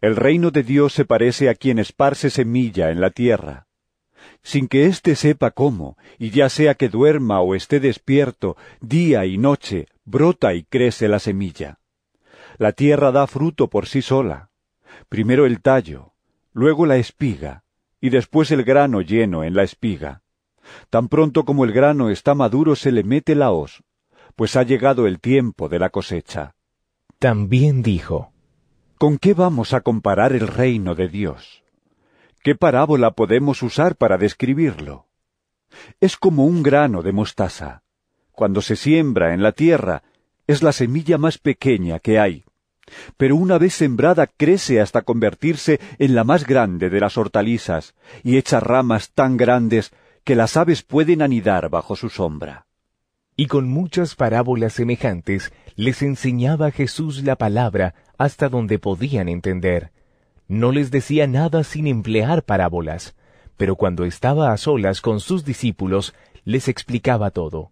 El reino de Dios se parece a quien esparce semilla en la tierra. Sin que éste sepa cómo, y ya sea que duerma o esté despierto, día y noche, brota y crece la semilla. La tierra da fruto por sí sola. Primero el tallo, luego la espiga, y después el grano lleno en la espiga. Tan pronto como el grano está maduro se le mete la hoz, pues ha llegado el tiempo de la cosecha. También dijo, ¿Con qué vamos a comparar el reino de Dios? ¿Qué parábola podemos usar para describirlo? Es como un grano de mostaza. Cuando se siembra en la tierra, es la semilla más pequeña que hay. Pero una vez sembrada crece hasta convertirse en la más grande de las hortalizas, y echa ramas tan grandes que las aves pueden anidar bajo su sombra y con muchas parábolas semejantes les enseñaba Jesús la palabra hasta donde podían entender. No les decía nada sin emplear parábolas, pero cuando estaba a solas con sus discípulos les explicaba todo.